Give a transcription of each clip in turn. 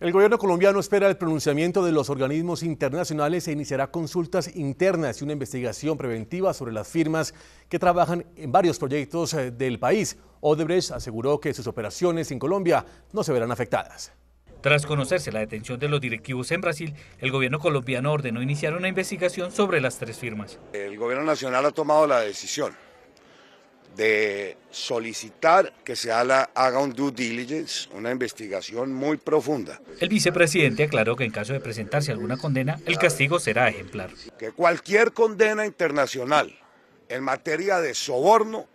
El gobierno colombiano espera el pronunciamiento de los organismos internacionales e iniciará consultas internas y una investigación preventiva sobre las firmas que trabajan en varios proyectos eh, del país. Odebrecht aseguró que sus operaciones en Colombia no se verán afectadas. Tras conocerse la detención de los directivos en Brasil, el gobierno colombiano ordenó iniciar una investigación sobre las tres firmas. El gobierno nacional ha tomado la decisión de solicitar que se haga, un due diligence, una investigación muy profunda. El vicepresidente aclaró que en caso de presentarse alguna condena, el castigo será ejemplar. Que cualquier condena internacional en materia de soborno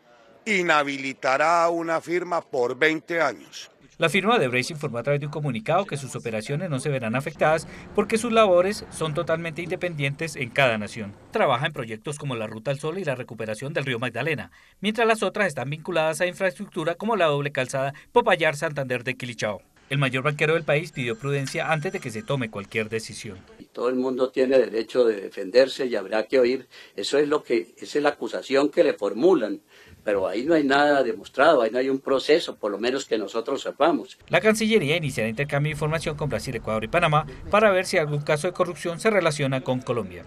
inhabilitará a una firma por 20 años. La firma de Brace informó a través de un comunicado que sus operaciones no se verán afectadas porque sus labores son totalmente independientes en cada nación. Trabaja en proyectos como la Ruta al Sol y la recuperación del río Magdalena, mientras las otras están vinculadas a infraestructura como la doble calzada Popayar-Santander de Quilichao. El mayor banquero del país pidió prudencia antes de que se tome cualquier decisión. Todo el mundo tiene derecho de defenderse y habrá que oír. Eso es lo que, esa es la acusación que le formulan pero ahí no hay nada demostrado, ahí no hay un proceso, por lo menos que nosotros sepamos. La Cancillería iniciará intercambio de información con Brasil, Ecuador y Panamá para ver si algún caso de corrupción se relaciona con Colombia.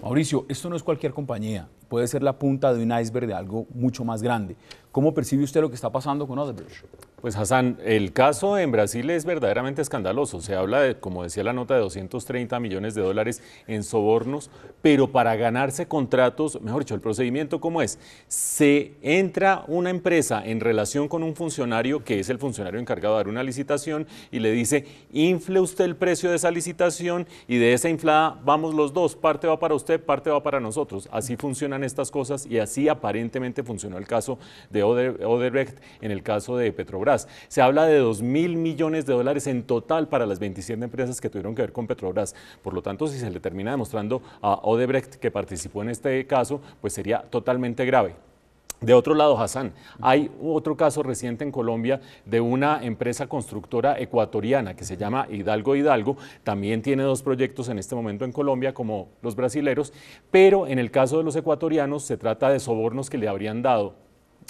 Mauricio, esto no es cualquier compañía, puede ser la punta de un iceberg de algo mucho más grande. ¿Cómo percibe usted lo que está pasando con Odebrecht? Pues Hassan, el caso en Brasil es verdaderamente escandaloso. Se habla, de, como decía la nota, de 230 millones de dólares en sobornos, pero para ganarse contratos, mejor dicho, el procedimiento cómo es? Se entra una empresa en relación con un funcionario, que es el funcionario encargado de dar una licitación, y le dice, infle usted el precio de esa licitación y de esa inflada vamos los dos, parte va para usted, parte va para nosotros. Así funcionan estas cosas y así aparentemente funcionó el caso de Odebrecht en el caso de Petrobras. Se habla de 2 mil millones de dólares en total para las 27 empresas que tuvieron que ver con Petrobras. Por lo tanto, si se le termina demostrando a Odebrecht que participó en este caso, pues sería totalmente grave. De otro lado, Hassan, hay otro caso reciente en Colombia de una empresa constructora ecuatoriana que se llama Hidalgo Hidalgo, también tiene dos proyectos en este momento en Colombia como los brasileros, pero en el caso de los ecuatorianos se trata de sobornos que le habrían dado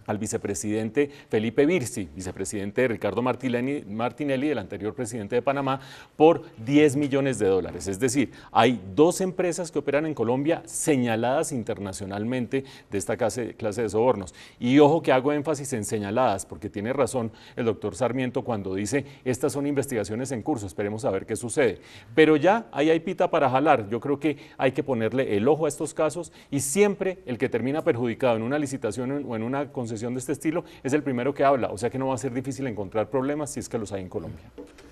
al vicepresidente Felipe Virsi, vicepresidente Ricardo Martinelli, del anterior presidente de Panamá, por 10 millones de dólares. Es decir, hay dos empresas que operan en Colombia señaladas internacionalmente de esta clase, de sobornos. Y ojo que hago énfasis en señaladas, porque tiene razón el doctor Sarmiento cuando dice, estas son investigaciones en curso, esperemos a ver qué sucede. Pero ya ahí hay pita para jalar. Yo creo que hay que ponerle el ojo a estos casos y siempre el que termina perjudicado en una licitación o en una concesión de este estilo, es el primero que habla, o sea que no va a ser difícil encontrar problemas si es que los hay en Colombia.